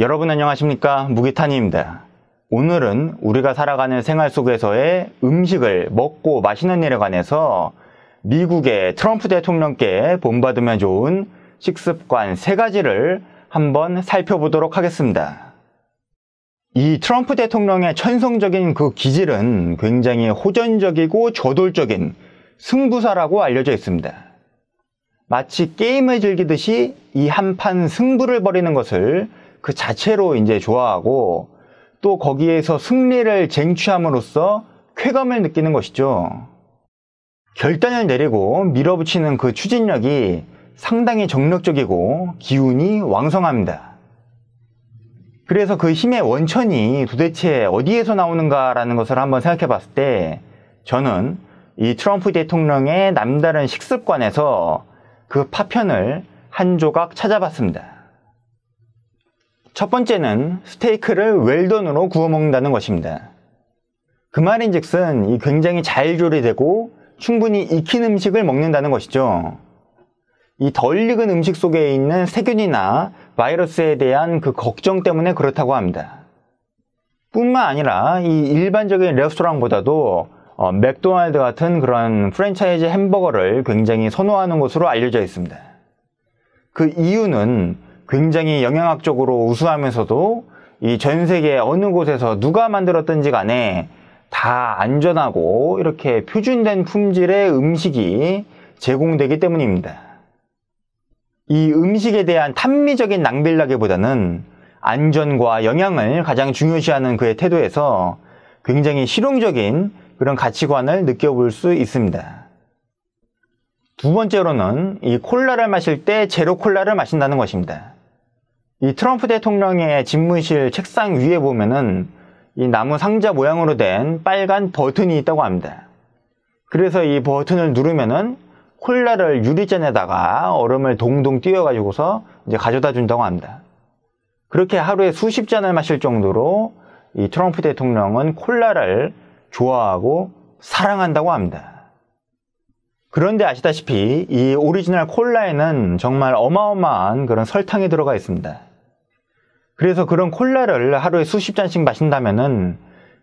여러분 안녕하십니까 무기탄입니다. 오늘은 우리가 살아가는 생활 속에서의 음식을 먹고 마시는 일에 관해서 미국의 트럼프 대통령께 본받으면 좋은 식습관 세가지를 한번 살펴보도록 하겠습니다. 이 트럼프 대통령의 천성적인 그 기질은 굉장히 호전적이고 저돌적인 승부사라고 알려져 있습니다. 마치 게임을 즐기듯이 이 한판 승부를 벌이는 것을 그 자체로 이제 좋아하고 또 거기에서 승리를 쟁취함으로써 쾌감을 느끼는 것이죠. 결단을 내리고 밀어붙이는 그 추진력이 상당히 정력적이고 기운이 왕성합니다. 그래서 그 힘의 원천이 도대체 어디에서 나오는가라는 것을 한번 생각해 봤을 때 저는 이 트럼프 대통령의 남다른 식습관에서 그 파편을 한 조각 찾아봤습니다. 첫 번째는 스테이크를 웰던으로 구워 먹는다는 것입니다. 그 말인즉슨 이 굉장히 잘 조리되고 충분히 익힌 음식을 먹는다는 것이죠. 이 덜 익은 음식 속에 있는 세균이나 바이러스에 대한 그 걱정 때문에 그렇다고 합니다. 뿐만 아니라 이 일반적인 레스토랑보다도 어, 맥도날드 같은 그런 프랜차이즈 햄버거를 굉장히 선호하는 것으로 알려져 있습니다. 그 이유는 굉장히 영양학적으로 우수하면서도 이 전 세계 어느 곳에서 누가 만들었든지 간에 다 안전하고 이렇게 표준된 품질의 음식이 제공되기 때문입니다. 이 음식에 대한 탐미적인 낭비라기보다는 안전과 영양을 가장 중요시하는 그의 태도에서 굉장히 실용적인 그런 가치관을 느껴볼 수 있습니다. 두 번째로는 이 콜라를 마실 때 제로 콜라를 마신다는 것입니다. 이 트럼프 대통령의 집무실 책상 위에 보면은 이 나무 상자 모양으로 된 빨간 버튼이 있다고 합니다. 그래서 이 버튼을 누르면은 콜라를 유리잔에다가 얼음을 동동 띄워가지고서 이제 가져다 준다고 합니다. 그렇게 하루에 수십 잔을 마실 정도로 이 트럼프 대통령은 콜라를 좋아하고 사랑한다고 합니다. 그런데 아시다시피 이 오리지널 콜라에는 정말 어마어마한 그런 설탕이 들어가 있습니다. 그래서 그런 콜라를 하루에 수십 잔씩 마신다면은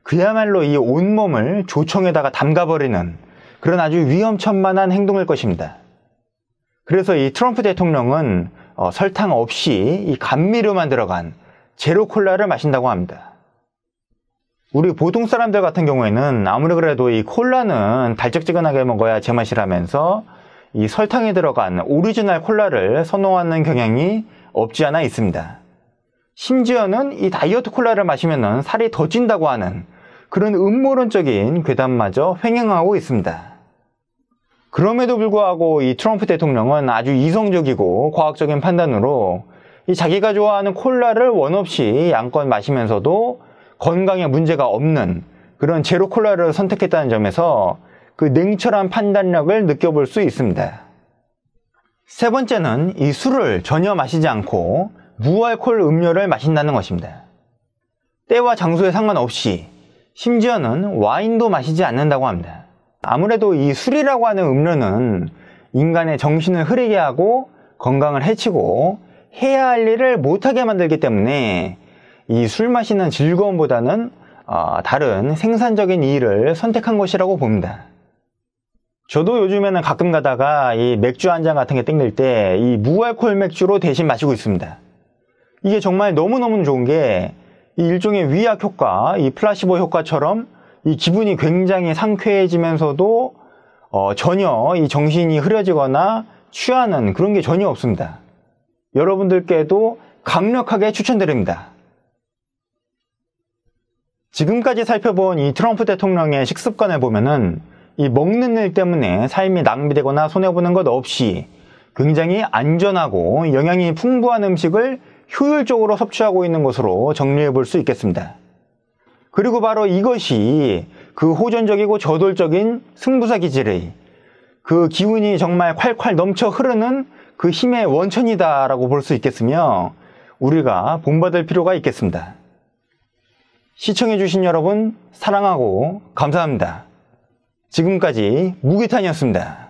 그야말로 이 온몸을 조청에다가 담가버리는 그런 아주 위험천만한 행동일 것입니다. 그래서 이 트럼프 대통령은 어, 설탕 없이 이 감미료만 들어간 제로 콜라를 마신다고 합니다. 우리 보통 사람들 같은 경우에는 아무리 그래도 이 콜라는 달짝지근하게 먹어야 제맛이라면서 이 설탕이 들어간 오리지널 콜라를 선호하는 경향이 없지 않아 있습니다. 심지어는 이 다이어트 콜라를 마시면 살이 더 찐다고 하는 그런 음모론적인 괴담마저 횡행하고 있습니다. 그럼에도 불구하고 이 트럼프 대통령은 아주 이성적이고 과학적인 판단으로 이 자기가 좋아하는 콜라를 원 없이 양껏 마시면서도 건강에 문제가 없는 그런 제로 콜라를 선택했다는 점에서 그 냉철한 판단력을 느껴볼 수 있습니다. 세 번째는 이 술을 전혀 마시지 않고 무알콜 음료를 마신다는 것입니다. 때와 장소에 상관없이 심지어는 와인도 마시지 않는다고 합니다. 아무래도 이 술이라고 하는 음료는 인간의 정신을 흐리게 하고 건강을 해치고 해야 할 일을 못하게 만들기 때문에 이 술 마시는 즐거움보다는 어, 다른 생산적인 일을 선택한 것이라고 봅니다. 저도 요즘에는 가끔 가다가 이 맥주 한 잔 같은 게 땡길 때 이 무알콜 맥주로 대신 마시고 있습니다. 이게 정말 너무너무 좋은 게 일종의 위약 효과, 이 플라시보 효과처럼 이 기분이 굉장히 상쾌해지면서도 어, 전혀 이 정신이 흐려지거나 취하는 그런 게 전혀 없습니다. 여러분들께도 강력하게 추천드립니다. 지금까지 살펴본 이 트럼프 대통령의 식습관을 보면은 이 먹는 일 때문에 삶이 낭비되거나 손해보는 것 없이 굉장히 안전하고 영양이 풍부한 음식을 효율적으로 섭취하고 있는 것으로 정리해 볼 수 있겠습니다. 그리고 바로 이것이 그 호전적이고 저돌적인 승부사 기질의 그 기운이 정말 콸콸 넘쳐 흐르는 그 힘의 원천이다라고 볼 수 있겠으며 우리가 본받을 필요가 있겠습니다. 시청해주신 여러분 사랑하고 감사합니다. 지금까지 무기탄이었습니다.